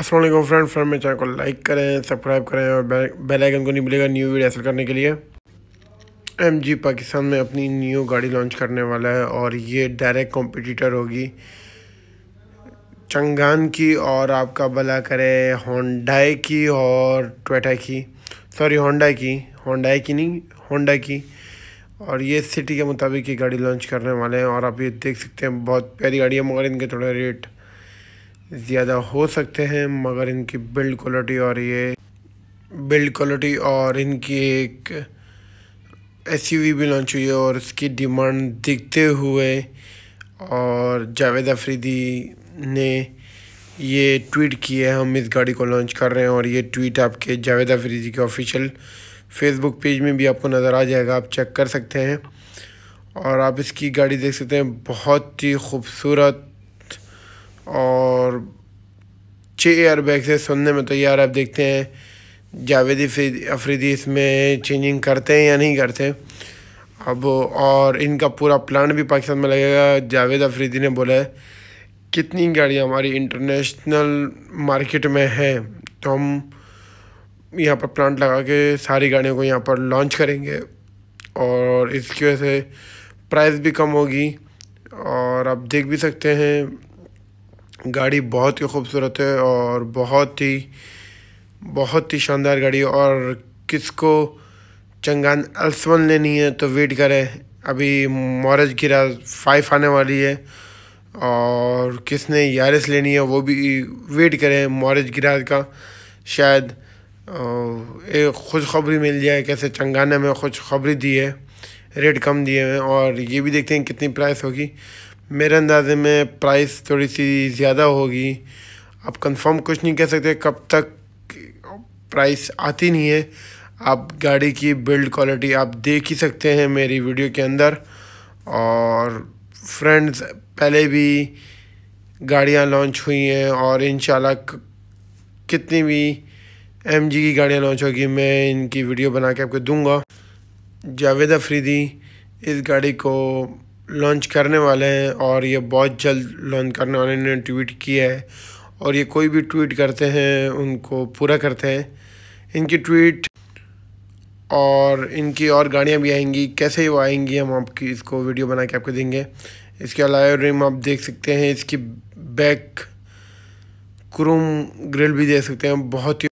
Aslam friend friend मेरे channel को like करें सब्सक्राइब करें और बेल आइकन को नहीं मिलेगा न्यू वीडियो हासिल करने के लिए एम जी पाकिस्तान में अपनी न्यू गाड़ी लॉन्च करने वाला है और ये डायरेक्ट कॉम्पिटिटर होगी चंगान की और आपका भला करे होंडाई की और टोटा की सॉरी होंडा की होंडाई की नहीं होंडा की और ये सिटी के मुताबिक ये गाड़ी लॉन्च करने वाले हैं और आप ये देख सकते हैं बहुत प्यारी गाड़ी है मगर इनके थोड़े रेट ज़्यादा हो सकते हैं मगर इनकी बिल्ड क्वालिटी और ये बिल्ड क्वालिटी और इनकी एक एस भी लॉन्च हुई है और उसकी डिमांड दिखते हुए और जावेद अफरीदी ने ये ट्वीट किया है हम इस गाड़ी को लॉन्च कर रहे हैं और ये ट्वीट आपके जावेद अफरीदी के ऑफिशियल फेसबुक पेज में भी आपको नज़र आ जाएगा आप चेक कर सकते हैं और आप इसकी गाड़ी देख सकते हैं बहुत ही खूबसूरत और छः एयर बैग से सुनने में तैयार तो यार आप देखते हैं जावेद अफरीदी इसमें चेंजिंग करते हैं या नहीं करते अब और इनका पूरा प्लान भी पाकिस्तान में लगेगा जावेद अफरीदी ने बोला है कितनी गाड़ियाँ हमारी इंटरनेशनल मार्केट में हैं तो हम यहाँ पर प्लांट लगा के सारी गाड़ियों को यहाँ पर लॉन्च करेंगे और इसकी वजह से प्राइस भी कम होगी और आप देख भी सकते हैं गाड़ी बहुत ही खूबसूरत है और बहुत ही बहुत ही शानदार गाड़ी है और किसको चंगान अल्सवन लेनी है तो वेट करें अभी मॉरज गिरा फाइव आने वाली है और किसने यारिस लेनी है वो भी वेट करें मॉरज गिराज का शायद एक खुशखबरी मिल जाए कैसे चंगाना में खुशखबरी दी है रेट कम दिए हैं और ये भी देखते हैं कितनी प्राइस होगी मेरे अंदाजे में प्राइस थोड़ी सी ज़्यादा होगी आप कंफर्म कुछ नहीं कह सकते कब तक प्राइस आती नहीं है आप गाड़ी की बिल्ड क्वालिटी आप देख ही सकते हैं मेरी वीडियो के अंदर और फ्रेंड्स पहले भी गाड़ियाँ लॉन्च हुई हैं और इन कितनी भी एम की गाड़ियाँ लॉन्च होगी मैं इनकी वीडियो बना के आपको दूंगा जावेद अफरीदी इस गाड़ी को लॉन्च करने वाले हैं और ये बहुत जल्द लॉन्च करने वाले ने ट्वीट किया है और ये कोई भी ट्वीट करते हैं उनको पूरा करते हैं इनकी ट्वीट और इनकी और गाड़ियाँ भी आएंगी कैसे वो आएंगी हम आपकी इसको वीडियो बना के आपको देंगे इसके अलावा रिम आप देख सकते हैं इसकी बैक क्रोम ग्रिल भी दे सकते हैं बहुत ही